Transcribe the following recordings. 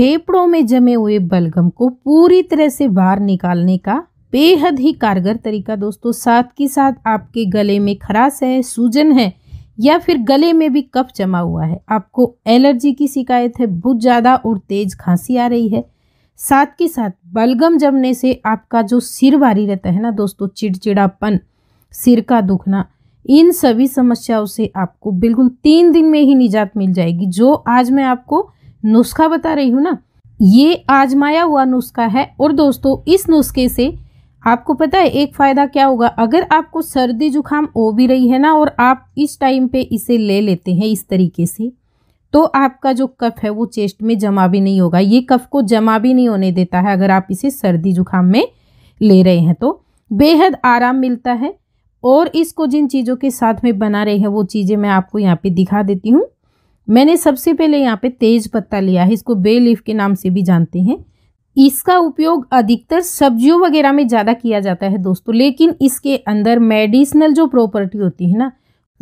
फेफड़ों में जमे हुए बलगम को पूरी तरह से बाहर निकालने का बेहद ही कारगर तरीका दोस्तों साथ के साथ आपके गले में खराश है सूजन है या फिर गले में भी कफ जमा हुआ है आपको एलर्जी की शिकायत है बहुत ज़्यादा और तेज़ खांसी आ रही है साथ के साथ बलगम जमने से आपका जो सिर भारी रहता है ना दोस्तों चिड़चिड़ापन सिर का दुखना इन सभी समस्याओं से आपको बिल्कुल तीन दिन में ही निजात मिल जाएगी जो आज मैं आपको नुस्खा बता रही हूँ ना ये आजमाया हुआ नुस्खा है और दोस्तों इस नुस्खे से आपको पता है एक फ़ायदा क्या होगा अगर आपको सर्दी जुखाम हो भी रही है ना और आप इस टाइम पे इसे ले लेते हैं इस तरीके से तो आपका जो कफ है वो चेस्ट में जमा भी नहीं होगा ये कफ को जमा भी नहीं होने देता है अगर आप इसे सर्दी जुखाम में ले रहे हैं तो बेहद आराम मिलता है और इसको जिन चीज़ों के साथ में बना रहे हैं वो चीज़ें मैं आपको यहाँ पे दिखा देती हूँ मैंने सबसे पहले यहाँ पे तेज पत्ता लिया है इसको बे लीफ के नाम से भी जानते हैं इसका उपयोग अधिकतर सब्जियों वगैरह में ज़्यादा किया जाता है दोस्तों लेकिन इसके अंदर मेडिसिनल जो प्रॉपर्टी होती है ना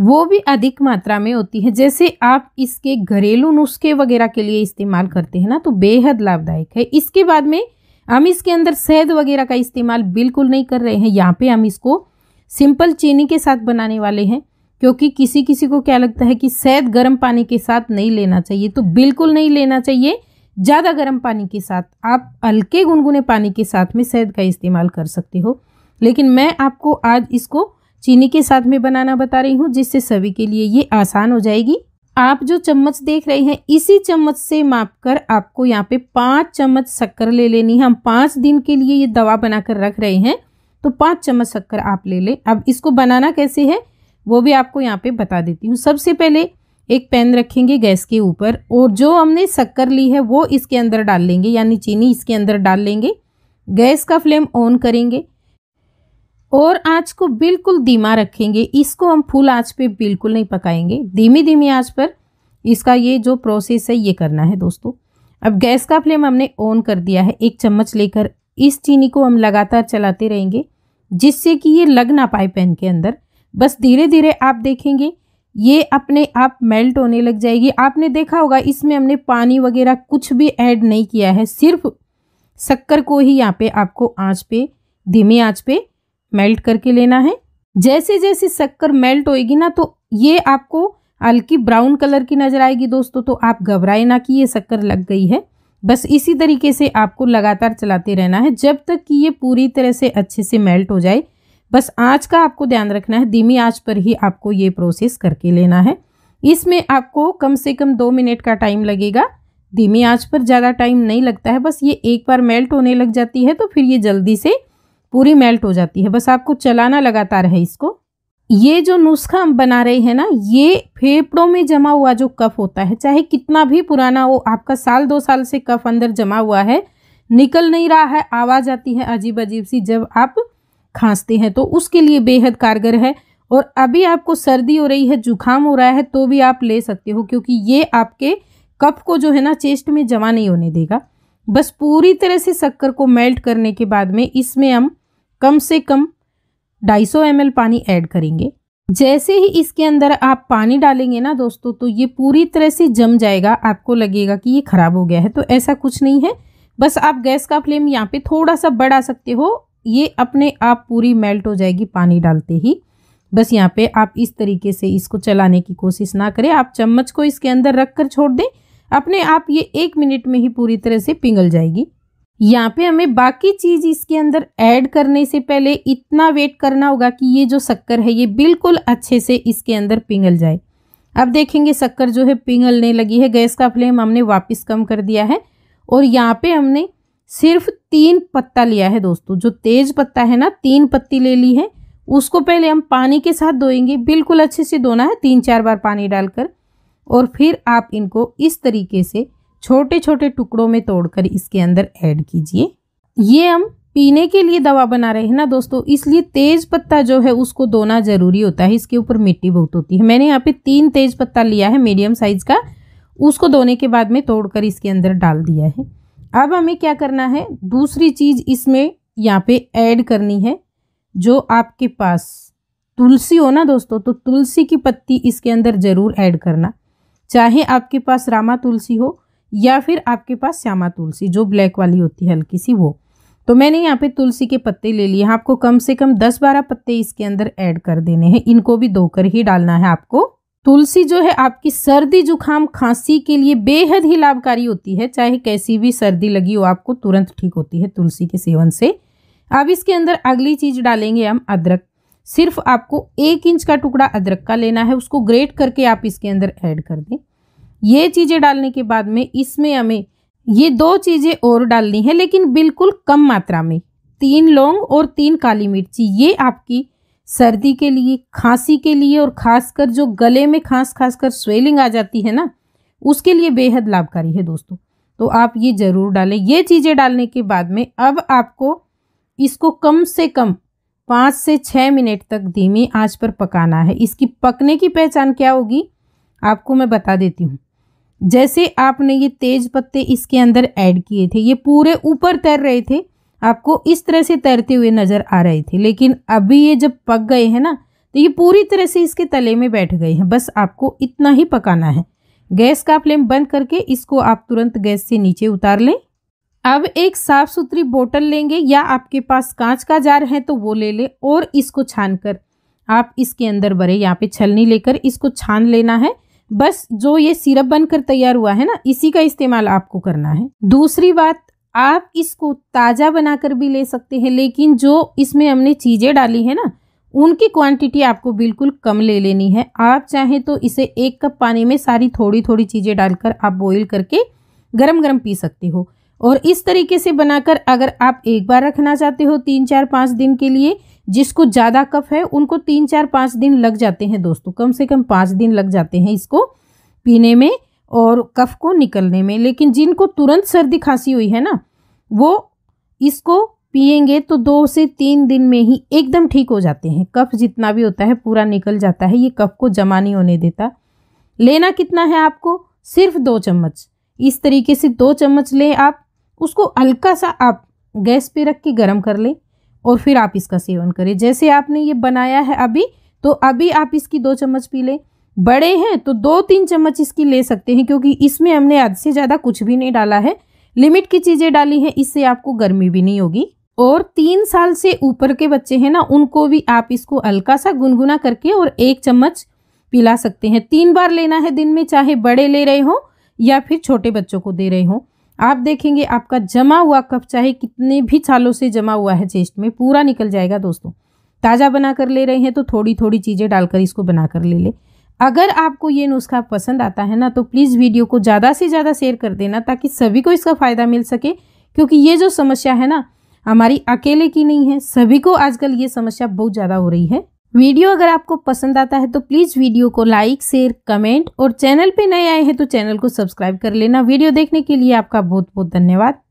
वो भी अधिक मात्रा में होती है जैसे आप इसके घरेलू नुस्खे वगैरह के लिए इस्तेमाल करते हैं ना तो बेहद लाभदायक है इसके बाद में हम इसके अंदर शहद वगैरह का इस्तेमाल बिल्कुल नहीं कर रहे हैं यहाँ पे हम इसको सिंपल चीनी के साथ बनाने वाले हैं क्योंकि किसी किसी को क्या लगता है कि शहद गर्म पानी के साथ नहीं लेना चाहिए तो बिल्कुल नहीं लेना चाहिए ज़्यादा गर्म पानी के साथ आप हल्के गुनगुने पानी के साथ में शहद का इस्तेमाल कर सकते हो लेकिन मैं आपको आज इसको चीनी के साथ में बनाना बता रही हूँ जिससे सभी के लिए ये आसान हो जाएगी आप जो चम्मच देख रहे हैं इसी चम्मच से माप कर आपको यहाँ पे पाँच चम्मच शक्कर ले लेनी है हम पाँच दिन के लिए ये दवा बनाकर रख रहे हैं तो पाँच चम्मच शक्कर आप ले लें अब इसको बनाना कैसे है वो भी आपको यहाँ पे बता देती हूँ सबसे पहले एक पैन रखेंगे गैस के ऊपर और जो हमने शक्कर ली है वो इसके अंदर डाल लेंगे यानी चीनी इसके अंदर डाल लेंगे गैस का फ्लेम ऑन करेंगे और आँच को बिल्कुल धीमा रखेंगे इसको हम फूल आँच पर बिल्कुल नहीं पकाएंगे धीमी धीमी आँच पर इसका ये जो प्रोसेस है ये करना है दोस्तों अब गैस का फ्लेम हमने ऑन कर दिया है एक चम्मच लेकर इस चीनी को हम लगातार चलाते रहेंगे जिससे कि ये लग ना पाए पैन के अंदर बस धीरे धीरे आप देखेंगे ये अपने आप मेल्ट होने लग जाएगी आपने देखा होगा इसमें हमने पानी वगैरह कुछ भी ऐड नहीं किया है सिर्फ शक्कर को ही यहाँ पे आपको आंच पे धीमी आंच पे मेल्ट करके लेना है जैसे जैसे शक्कर मेल्ट होएगी ना तो ये आपको हल्की ब्राउन कलर की नज़र आएगी दोस्तों तो आप घबराए ना कि ये शक्कर लग गई है बस इसी तरीके से आपको लगातार चलाते रहना है जब तक कि ये पूरी तरह से अच्छे से मेल्ट हो जाए बस आँच का आपको ध्यान रखना है धीमी आँच पर ही आपको ये प्रोसेस करके लेना है इसमें आपको कम से कम दो मिनट का टाइम लगेगा धीमी आँच पर ज़्यादा टाइम नहीं लगता है बस ये एक बार मेल्ट होने लग जाती है तो फिर ये जल्दी से पूरी मेल्ट हो जाती है बस आपको चलाना लगातार है इसको ये जो नुस्खा हम बना रहे हैं ना ये फेफड़ों में जमा हुआ जो कफ होता है चाहे कितना भी पुराना हो आपका साल दो साल से कफ अंदर जमा हुआ है निकल नहीं रहा है आवाज़ आती है अजीब अजीब सी जब आप खांसते हैं तो उसके लिए बेहद कारगर है और अभी आपको सर्दी हो रही है जुखाम हो रहा है तो भी आप ले सकते हो क्योंकि ये आपके कप को जो है ना चेस्ट में जमा नहीं होने देगा बस पूरी तरह से शक्कर को मेल्ट करने के बाद में इसमें हम कम से कम 250 सौ पानी ऐड करेंगे जैसे ही इसके अंदर आप पानी डालेंगे ना दोस्तों तो ये पूरी तरह से जम जाएगा आपको लगेगा कि ये ख़राब हो गया है तो ऐसा कुछ नहीं है बस आप गैस का फ्लेम यहाँ पे थोड़ा सा बढ़ा सकते हो ये अपने आप पूरी मेल्ट हो जाएगी पानी डालते ही बस यहाँ पे आप इस तरीके से इसको चलाने की कोशिश ना करें आप चम्मच को इसके अंदर रख कर छोड़ दें अपने आप ये एक मिनट में ही पूरी तरह से पिघल जाएगी यहाँ पे हमें बाकी चीज़ इसके अंदर ऐड करने से पहले इतना वेट करना होगा कि ये जो शक्कर है ये बिल्कुल अच्छे से इसके अंदर पिघल जाए अब देखेंगे शक्कर जो है पिघलने लगी है गैस का फ्लेम हमने वापस कम कर दिया है और यहाँ पे हमने सिर्फ तीन पत्ता लिया है दोस्तों जो तेज पत्ता है ना तीन पत्ती ले ली है उसको पहले हम पानी के साथ धोएंगे बिल्कुल अच्छे से धोना है तीन चार बार पानी डालकर और फिर आप इनको इस तरीके से छोटे छोटे टुकड़ों में तोड़कर इसके अंदर ऐड कीजिए ये हम पीने के लिए दवा बना रहे हैं ना दोस्तों इसलिए तेज पत्ता जो है उसको धोना जरूरी होता है इसके ऊपर मिट्टी बहुत होती है मैंने यहाँ पे तीन तेज पत्ता लिया है मीडियम साइज का उसको धोने के बाद में तोड़कर इसके अंदर डाल दिया है अब हमें क्या करना है दूसरी चीज़ इसमें यहाँ पे ऐड करनी है जो आपके पास तुलसी हो ना दोस्तों तो तुलसी की पत्ती इसके अंदर ज़रूर ऐड करना चाहे आपके पास रामा तुलसी हो या फिर आपके पास श्यामा तुलसी जो ब्लैक वाली होती है हल्की सी वो तो मैंने यहाँ पे तुलसी के पत्ते ले लिए हैं आपको कम से कम दस बारह पत्ते इसके अंदर ऐड कर देने हैं इनको भी धोकर ही डालना है आपको तुलसी जो है आपकी सर्दी जुखाम खांसी के लिए बेहद ही लाभकारी होती है चाहे कैसी भी सर्दी लगी हो आपको तुरंत ठीक होती है तुलसी के सेवन से अब इसके अंदर अगली चीज़ डालेंगे हम अदरक सिर्फ आपको एक इंच का टुकड़ा अदरक का लेना है उसको ग्रेट करके आप इसके अंदर ऐड कर दें ये चीज़ें डालने के बाद में इसमें हमें ये दो चीज़ें और डालनी है लेकिन बिल्कुल कम मात्रा में तीन लौंग और तीन काली मिर्ची ये आपकी सर्दी के लिए खांसी के लिए और खासकर जो गले में खांस खासकर स्वेलिंग आ जाती है ना उसके लिए बेहद लाभकारी है दोस्तों तो आप ये ज़रूर डालें ये चीज़ें डालने के बाद में अब आपको इसको कम से कम पाँच से छः मिनट तक धीमी आंच पर पकाना है इसकी पकने की पहचान क्या होगी आपको मैं बता देती हूँ जैसे आपने ये तेज पत्ते इसके अंदर ऐड किए थे ये पूरे ऊपर तैर रहे थे आपको इस तरह से तैरते हुए नज़र आ रहे थे लेकिन अभी ये जब पक गए हैं ना तो ये पूरी तरह से इसके तले में बैठ गए हैं बस आपको इतना ही पकाना है गैस का फ्लेम बंद करके इसको आप तुरंत गैस से नीचे उतार लें अब एक साफ़ सुथरी बोतल लेंगे या आपके पास कांच का जार है तो वो ले लें और इसको छान कर आप इसके अंदर भरे यहाँ पे छलनी लेकर इसको छान लेना है बस जो ये सिरप बनकर तैयार हुआ है ना इसी का इस्तेमाल आपको करना है दूसरी बात आप इसको ताज़ा बनाकर भी ले सकते हैं लेकिन जो इसमें हमने चीज़ें डाली है ना उनकी क्वांटिटी आपको बिल्कुल कम ले लेनी है आप चाहें तो इसे एक कप पानी में सारी थोड़ी थोड़ी चीज़ें डालकर आप बॉईल करके गरम गरम पी सकते हो और इस तरीके से बनाकर अगर आप एक बार रखना चाहते हो तीन चार पाँच दिन के लिए जिसको ज़्यादा कफ है उनको तीन चार पाँच दिन लग जाते हैं दोस्तों कम से कम पाँच दिन लग जाते हैं इसको पीने में और कफ को निकलने में लेकिन जिनको तुरंत सर्दी खांसी हुई है ना वो इसको पिएंगे तो दो से तीन दिन में ही एकदम ठीक हो जाते हैं कफ जितना भी होता है पूरा निकल जाता है ये कफ को जमा नहीं होने देता लेना कितना है आपको सिर्फ दो चम्मच इस तरीके से दो चम्मच लें आप उसको हल्का सा आप गैस पे रख के गर्म कर लें और फिर आप इसका सेवन करें जैसे आपने ये बनाया है अभी तो अभी आप इसकी दो चम्मच पी लें बड़े हैं तो दो तीन चम्मच इसकी ले सकते हैं क्योंकि इसमें हमने आज से ज़्यादा कुछ भी नहीं डाला है लिमिट की चीज़ें डाली हैं इससे आपको गर्मी भी नहीं होगी और तीन साल से ऊपर के बच्चे हैं ना उनको भी आप इसको हल्का सा गुनगुना करके और एक चम्मच पिला सकते हैं तीन बार लेना है दिन में चाहे बड़े ले रहे हो या फिर छोटे बच्चों को दे रहे हो आप देखेंगे आपका जमा हुआ कप चाहे कितने भी सालों से जमा हुआ है चेस्ट में पूरा निकल जाएगा दोस्तों ताज़ा बना कर ले रहे हैं तो थोड़ी थोड़ी चीज़ें डालकर इसको बना कर ले लें अगर आपको ये नुस्खा पसंद आता है ना तो प्लीज़ वीडियो को ज़्यादा से ज़्यादा शेयर कर देना ताकि सभी को इसका फ़ायदा मिल सके क्योंकि ये जो समस्या है ना हमारी अकेले की नहीं है सभी को आजकल ये समस्या बहुत ज़्यादा हो रही है वीडियो अगर आपको पसंद आता है तो प्लीज़ वीडियो को लाइक शेयर कमेंट और चैनल पर नए आए हैं तो चैनल को सब्सक्राइब कर लेना वीडियो देखने के लिए आपका बहुत बहुत धन्यवाद